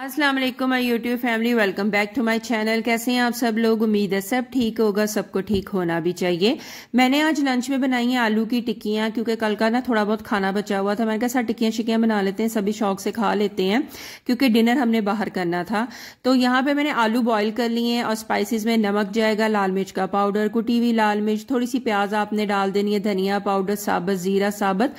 अस्सलाम वालेकुम my YouTube family welcome back to my channel कैसे हैं आप सब लोग उम्मीद है सब ठीक होगा सबको ठीक होना भी चाहिए मैंने आज लंच में बनाई है आलू की टिक्कियाँ क्योंकि कल का ना थोड़ा बहुत खाना बचा हुआ था मैंने कहा सर टिक्कियां शिक्कियां बना लेते हैं सभी शौक से खा लेते हैं क्योंकि डिनर हमने बाहर करना था तो यहाँ पर मैंने आलू बॉयल कर लिए हैं और स्पाइसिस में नमक जाएगा लाल मिर्च का पाउडर कुटी हुई लाल मिर्च थोड़ी सी प्याज आपने डाल देनी है धनिया पाउडर साबत ज़ीरा साबत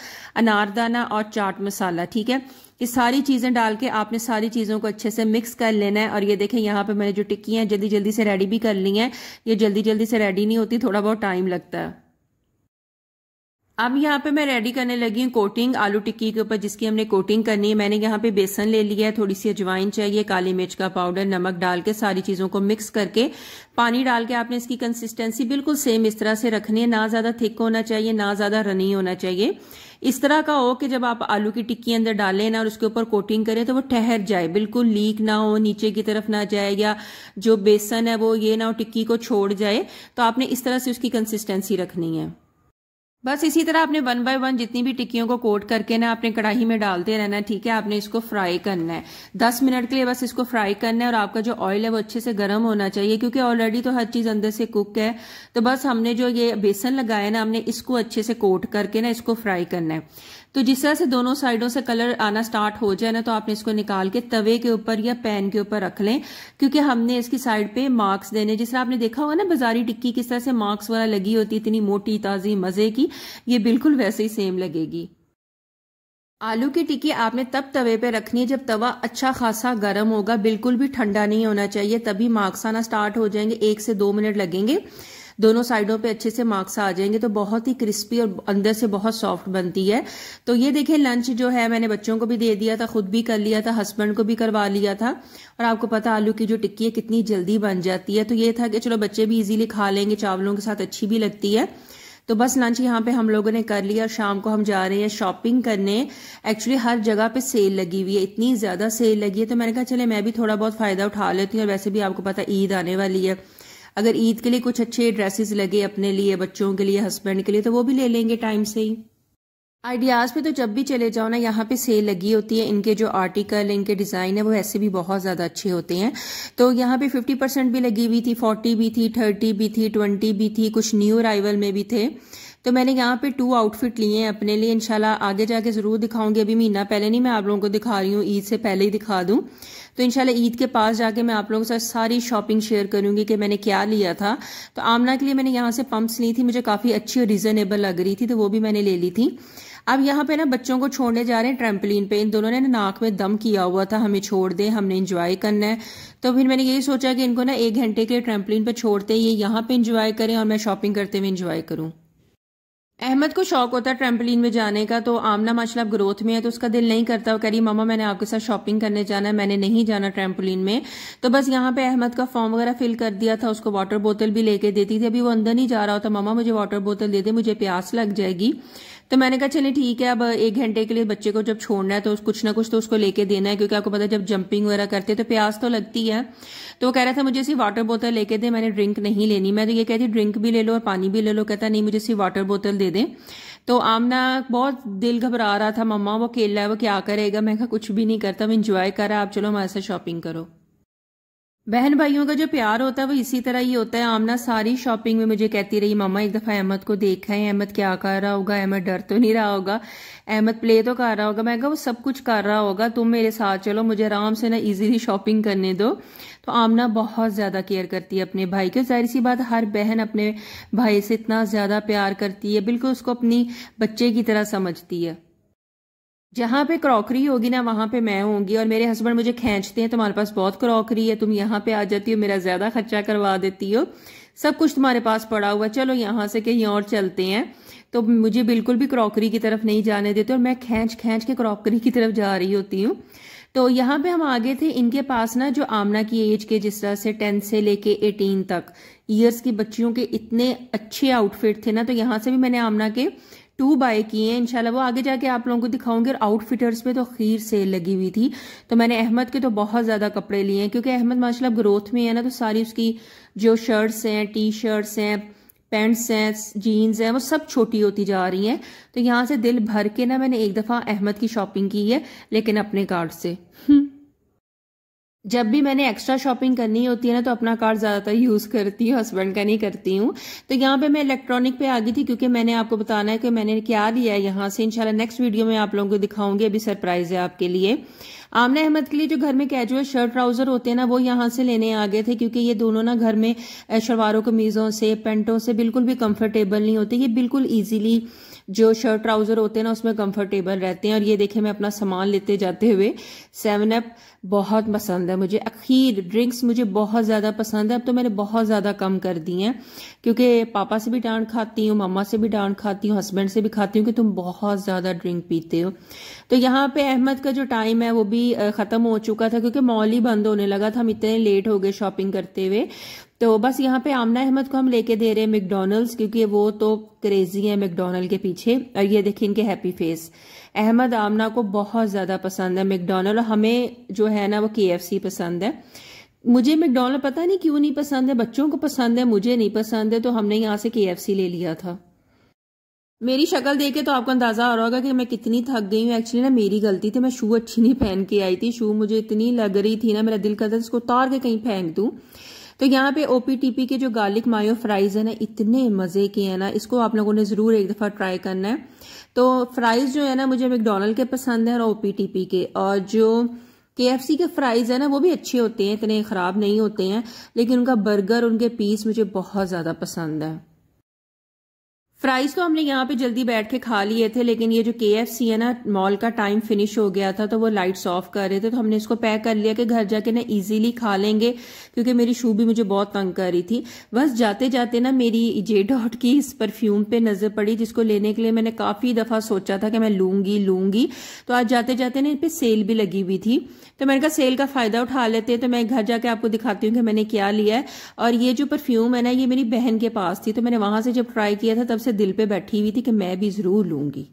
अनारदाना और चाट मसाला ठीक है ये सारी चीज़ें डाल के आपने सारी चीज़ों को अच्छे से मिक्स कर लेना है और ये देखें यहाँ पे मैंने जो टिक्की हैं जल्दी जल्दी से रेडी भी कर ली हैं ये जल्दी जल्दी से रेडी नहीं होती थोड़ा बहुत टाइम लगता है अब यहाँ पे मैं रेडी करने लगी हूँ कोटिंग आलू टिक्की के ऊपर जिसकी हमने कोटिंग करनी है मैंने यहाँ पे बेसन ले लिया है थोड़ी सी अजवाइन चाहिए काली मिर्च का पाउडर नमक डाल के सारी चीज़ों को मिक्स करके पानी डाल के आपने इसकी कंसिस्टेंसी बिल्कुल सेम इस तरह से रखनी है ना ज़्यादा थिक होना चाहिए ना ज़्यादा रनी होना चाहिए इस तरह का हो कि जब आप आलू की टिक्की अंदर डालें ना और उसके ऊपर कोटिंग करें तो वो ठहर जाए बिल्कुल लीक ना हो नीचे की तरफ ना जाए या जो बेसन है वो ये ना हो टिक्की को छोड़ जाए तो आपने इस तरह से उसकी कंसिस्टेंसी रखनी है बस इसी तरह आपने वन बाय वन जितनी भी टिक्कियों को कोट करके ना आपने कढ़ाई में डालते रहना है ठीक है आपने इसको फ्राई करना है दस मिनट के लिए बस इसको फ्राई करना है और आपका जो ऑयल है वो अच्छे से गर्म होना चाहिए क्योंकि ऑलरेडी तो हर चीज़ अंदर से कुक है तो बस हमने जो ये बेसन लगाया ना हमने इसको अच्छे से कोट करके ना इसको फ्राई करना है तो जिस तरह से दोनों साइडों से कलर आना स्टार्ट हो जाए ना तो आपने इसको निकाल के तवे के ऊपर या पैन के ऊपर रख लें क्योंकि हमने इसकी साइड पे मार्क्स देने जिस तरह आपने देखा होगा ना बाजारी टिक्की किस तरह से मार्क्स वाला लगी होती इतनी मोटी ताज़ी मज़े की ये बिल्कुल वैसे ही सेम लगेगी आलू की टिक्की आपने तब तवे पे रखनी है जब तवा अच्छा खासा गर्म होगा बिल्कुल भी ठंडा नहीं होना चाहिए तभी मार्क्स आना स्टार्ट हो जाएंगे एक से दो मिनट लगेंगे दोनों साइडों पे अच्छे से मार्क्स आ जाएंगे तो बहुत ही क्रिस्पी और अंदर से बहुत सॉफ्ट बनती है तो ये देखिए लंच जो है मैंने बच्चों को भी दे दिया था खुद भी कर लिया था हस्बैंड को भी करवा लिया था और आपको पता आलू की जो टिक्की है कितनी जल्दी बन जाती है तो ये था कि चलो बच्चे भी इजीली खा लेंगे चावलों के साथ अच्छी भी लगती है तो बस लंच यहाँ पे हम लोगों ने कर लिया शाम को हम जा रहे हैं शॉपिंग करने एक्चुअली हर जगह पे सेल लगी हुई है इतनी ज़्यादा सेल लगी है तो मैंने कहा चले मैं भी थोड़ा बहुत फ़ायदा उठा लेती हूँ और वैसे भी आपको पता ईद आने वाली है अगर ईद के लिए कुछ अच्छे ड्रेसेस लगे अपने लिए बच्चों के लिए हस्बैंड के लिए तो वो भी ले लेंगे टाइम से ही आइडियाज़ पे तो जब भी चले जाओ ना यहाँ पे सेल लगी होती है इनके जो आर्टिकल इनके डिज़ाइन है वो ऐसे भी बहुत ज़्यादा अच्छे होते हैं तो यहाँ पे 50 परसेंट भी लगी हुई थी 40 भी थी 30 भी थी 20 भी थी कुछ न्यू अराइवल में भी थे तो मैंने यहाँ पे टू आउटफिट लिए हैं अपने लिए इंशाल्लाह आगे जाके ज़रूर दिखाऊंगी अभी महीना पहले नहीं मैं आप लोगों को दिखा रही हूँ ईद से पहले ही दिखा दूँ तो इंशाल्लाह ईद के पास जाके मैं आप लोगों के साथ सारी शॉपिंग शेयर करूँगी कि मैंने क्या लिया था तो आमना के लिए मैंने यहाँ से पम्प्स ली थी मुझे काफ़ी अच्छी और रिजनेबल लग रही थी तो वो भी मैंने ले ली थी अब यहाँ पे ना बच्चों को छोड़ने जा रहे हैं ट्रैम्पलिन पे इन दोनों ने ना नाक में दम किया हुआ था हमें छोड़ दे हमने इंजॉय करना है तो फिर मैंने यही सोचा कि इनको ना एक घंटे के ट्रैम्पलिन पे छोड़ते ये यहाँ पे इंजॉय करें और मैं शॉपिंग करते हुए इंजॉय करूँ अहमद को शौक होता है ट्रेम्पलिन में जाने का तो आमना माशाला ग्रोथ में है तो उसका दिल नहीं करता वो कह रही मैंने आपके साथ शॉपिंग करने जाना है मैंने नहीं जाना ट्रेम्पलिन में तो बस यहाँ पे अहमद का फॉर्म वगैरह फिल कर दिया था उसको वाटर बोतल भी लेके देती थी अभी वो अंदर नहीं जा रहा होता मामा मुझे वाटर बोतल दे दे मुझे प्यास लग जाएगी तो मैंने कहा चले ठीक है अब एक घंटे के लिए बच्चे को जब छोड़ना है तो कुछ ना कुछ तो उसको लेके देना है क्योंकि आपको पता है जब जंपिंग वगैरह करते हैं तो प्यास तो लगती है तो कह रहा था मुझे सिर्फ वाटर बोतल लेके दे मैंने ड्रिंक नहीं लेनी मैं तो ये कहती ड्रिंक भी ले लो और पानी भी ले लो कहता नहीं मुझे सिर्फ वाटर बोतल दे दें तो आमना बहुत दिल घबरा रहा था मम्मा वो अकेला है वो क्या करेगा मैं कहा कुछ भी नहीं करता मैं इंजॉय करा आप चलो हमारे साथ शॉपिंग करो बहन भाइयों का जो प्यार होता है वो इसी तरह ही होता है आमना सारी शॉपिंग में मुझे कहती रही मामा एक दफ़ा अहमद को देखा है अहमद क्या कर रहा होगा अहमद डर तो नहीं रहा होगा अहमद प्ले तो कर रहा होगा मैं कहा वो सब कुछ कर रहा होगा तुम मेरे साथ चलो मुझे आराम से ना इजीली शॉपिंग करने दो तो आमना बहुत ज़्यादा केयर करती है अपने भाई की जाहिर सी बात हर बहन अपने भाई से इतना ज़्यादा प्यार करती है बिल्कुल उसको अपनी बच्चे की तरह समझती है जहां पे क्रॉकरी होगी ना वहाँ पे मैं होंगी और मेरे हस्बैंड मुझे खींचते हैं तुम्हारे पास बहुत क्रॉकरी है तुम यहाँ पे आ जाती हो मेरा ज्यादा खर्चा करवा देती हो सब कुछ तुम्हारे पास पड़ा हुआ चलो यहां से कहीं और चलते हैं तो मुझे बिल्कुल भी क्रॉकरी की तरफ नहीं जाने देते और मैं खींच खींच के क्रॉकरी की तरफ जा रही होती हूँ तो यहाँ पे हम आगे थे इनके पास ना जो आमना की एज के जिस तरह से टेंथ से लेके एटीन तक ईयर्स की बच्चियों के इतने अच्छे आउटफिट थे ना तो यहां से भी मैंने आमना के टू बाय किए हैं इनशाला वो आगे जाके आप लोगों को दिखाऊंगी और आउटफिटर्स में तो खीर सेल लगी हुई थी तो मैंने अहमद के तो बहुत ज़्यादा कपड़े लिए हैं क्योंकि अहमद माशाल्लाह ग्रोथ में है ना तो सारी उसकी जो शर्ट्स हैं टी शर्ट्स हैं पैंट्स हैं जीन्स हैं वो सब छोटी होती जा रही हैं तो यहाँ से दिल भर के ना मैंने एक दफ़ा अहमद की शॉपिंग की है लेकिन अपने कार्ड से जब भी मैंने एक्स्ट्रा शॉपिंग करनी होती है ना तो अपना कार्ड ज़्यादातर यूज़ करती हूँ हस्बैंड का नहीं करती हूँ तो यहाँ पे मैं इलेक्ट्रॉनिक पे आ गई थी क्योंकि मैंने आपको बताना है कि मैंने क्या लिया है यहाँ से इंशाल्लाह नेक्स्ट वीडियो में आप लोगों को दिखाऊंगी अभी सरप्राइज़ है आपके लिए आमना अहमद के लिए जो घर में कैजुअल शर्ट ट्राउजर होते हैं ना वो यहाँ से लेने आ गए थे क्योंकि ये दोनों ना घर में शलवारों कमीज़ों से पेंटों से बिल्कुल भी कम्फर्टेबल नहीं होते ये बिल्कुल ईजिली जो शर्ट ट्राउजर होते हैं ना उसमें कंफर्टेबल रहते हैं और ये देखे मैं अपना सामान लेते जाते हुए सेवन अप बहुत पसंद है मुझे अखीर ड्रिंक्स मुझे बहुत ज़्यादा पसंद है अब तो मैंने बहुत ज़्यादा कम कर दी हैं क्योंकि पापा से भी डांट खाती हूँ मम्मा से भी डांट खाती हूँ हस्बैंड से भी खाती हूँ कि तुम बहुत ज़्यादा ड्रिंक पीते हो तो यहाँ पे अहमद का जो टाइम है वो भी ख़त्म हो चुका था क्योंकि मॉल ही बंद होने लगा था हम इतने लेट हो गए शॉपिंग करते हुए तो बस यहाँ पे आमना अहमद को हम लेके दे रहे हैं मैकडोनल्ड्स क्योंकि वो तो क्रेजी है मैकडोनल्ड के पीछे और ये देखिए इनके हैप्पी फेस अहमद आमना को बहुत ज़्यादा पसंद है मैकडोनल्ड हमें जो है ना वो के पसंद है मुझे मैकडोनल्ड पता नहीं क्यों नहीं पसंद है बच्चों को पसंद है मुझे नहीं पसंद है तो हमने यहाँ से के ले लिया था मेरी शक्ल देखे तो आपको अंदाजा आ रहा होगा कि मैं कितनी थक गई हूँ एक्चुअली ना मेरी गलती थी मैं शू अच्छी नहीं पहन के आई थी शू मुझे इतनी लग रही थी ना मेरा दिल करता इसको उतार के कहीं फेंक दू तो यहाँ पे ओपीटीपी के जो गार्लिक मायो फ्राइज है ना इतने मजे के हैं ना इसको आप लोगों ने जरूर एक दफा ट्राई करना है तो फ्राइज जो है ना मुझे मैकडोनल्ड के पसंद है और ओपीटीपी के और जो के एफ सी के फ्राइज है ना वो भी अच्छे होते हैं इतने खराब नहीं होते हैं लेकिन उनका बर्गर उनके पीस मुझे बहुत ज्यादा पसंद है फ्राइज तो हमने यहाँ पे जल्दी बैठ के खा लिए थे लेकिन ये जो के एफ सी है ना मॉल का टाइम फिनिश हो गया था तो वो लाइट्स ऑफ कर रहे थे तो हमने इसको पैक कर लिया कि घर जाके ना इजीली खा लेंगे क्योंकि मेरी शू भी मुझे बहुत तंग कर रही थी बस जाते जाते ना मेरी जे डॉट की इस परफ्यूम पे नजर पड़ी जिसको लेने के लिए मैंने काफी दफा सोचा था कि मैं लूंगी लूंगी तो आज जाते जाते ना इन पर सेल भी लगी हुई थी तो मैंने कहा सेल का फायदा उठा लेते हैं तो मैं घर जाके आपको दिखाती हूँ कि मैंने क्या लिया है और ये जो परफ्यूम है ना ये मेरी बहन के पास थी तो मैंने वहां से जब ट्राई किया था तब से दिल पे बैठी हुई थी कि मैं भी ज़रूर लूंगी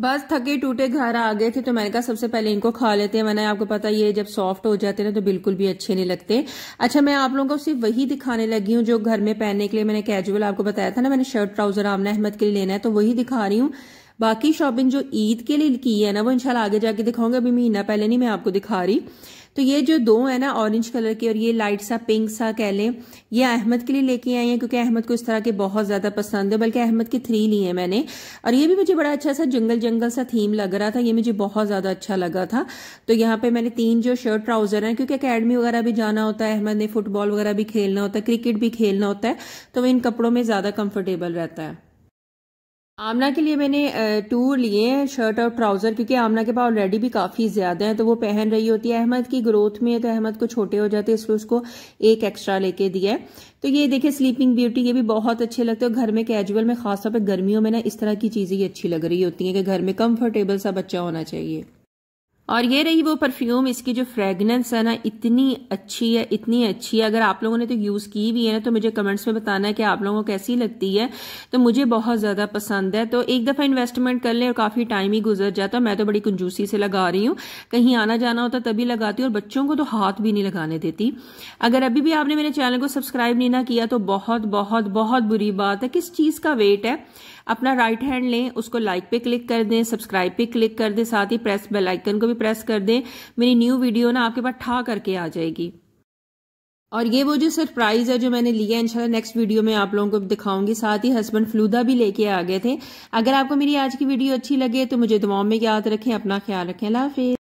बस थके टूटे घर आ गए थे तो मैंने कहा सबसे पहले इनको खा लेते हैं मैंने आपको पता ये जब सॉफ्ट हो जाते ना तो बिल्कुल भी अच्छे नहीं लगते अच्छा मैं आप लोगों को सिर्फ वही दिखाने लगी हूँ जो घर में पहनने के लिए मैंने कैजुअल आपको बताया था ना मैंने शर्ट ट्राउजर आमना अहमद के लिए लेना है तो वही दिखा रही हूँ बाकी शॉपिंग जो ईद के लिए की है ना वो इनशाला आगे जाके दिखाऊंगा अभी महीना पहले नहीं मैं आपको दिखा रही तो ये जो दो है ना ऑरेंज कलर के और ये लाइट सा पिंक सा कह लें ये अहमद के लिए लेके आई हैं क्योंकि अहमद को इस तरह के बहुत ज़्यादा पसंद है बल्कि अहमद के थ्री लिए मैंने और ये भी मुझे बड़ा अच्छा सा जंगल जंगल सा थीम लग रहा था ये मुझे बहुत ज़्यादा अच्छा लगा था तो यहाँ पे मैंने तीन जो शर्ट ट्राउज़र है क्योंकि अकेडमी वगैरह भी जाना होता है अहमद ने फुटबॉल वगैरह भी खेलना होता है क्रिकेट भी खेलना होता है तो वह इन कपड़ों में ज़्यादा कम्फर्टेबल रहता है आमना के लिए मैंने टू लिए हैं शर्ट और ट्राउज़र क्योंकि आमना के पास ऑलरेडी भी काफ़ी ज़्यादा है तो वो पहन रही होती है अहमद की ग्रोथ में है तो अहमद को छोटे हो जाते हैं इसलिए उसको एक एक्स्ट्रा लेके दिया है तो ये देखिए स्लीपिंग ब्यूटी ये भी बहुत अच्छे लगते हैं घर में कैजुअल में खासतौर पर गर्मियों में ना इस तरह की चीज़ें ही अच्छी लग रही होती हैं कि घर में कम्फर्टेबल सा बच्चा होना चाहिए और ये रही वो परफ्यूम इसकी जो फ्रेगनेंस है ना इतनी अच्छी है इतनी अच्छी है अगर आप लोगों ने तो यूज़ की भी है ना तो मुझे कमेंट्स में बताना है कि आप लोगों को कैसी लगती है तो मुझे बहुत ज़्यादा पसंद है तो एक दफ़ा इन्वेस्टमेंट कर लें और काफ़ी टाइम ही गुजर जाता है मैं तो बड़ी कंजूसी से लगा रही हूँ कहीं आना जाना होता तभी लगाती और बच्चों को तो हाथ भी नहीं लगाने देती अगर अभी भी आपने मेरे चैनल को सब्सक्राइब नहीं ना किया तो बहुत बहुत बहुत बुरी बात है किस चीज़ का वेट है अपना राइट हैंड लें उसको लाइक पे क्लिक कर दें सब्सक्राइब पे क्लिक कर दें साथ ही प्रेस बेल आइकन को भी प्रेस कर दें मेरी न्यू वीडियो ना आपके पास ठा करके आ जाएगी और ये वो जो सरप्राइज है जो मैंने लिया है इंशाल्लाह नेक्स्ट वीडियो में आप लोगों को दिखाऊंगी साथ ही हस्बैंड फ्लूदा भी लेके आ गए थे अगर आपको मेरी आज की वीडियो अच्छी लगे तो मुझे दुआओं में याद रखें अपना ख्याल रखें अल्लाह हाफिज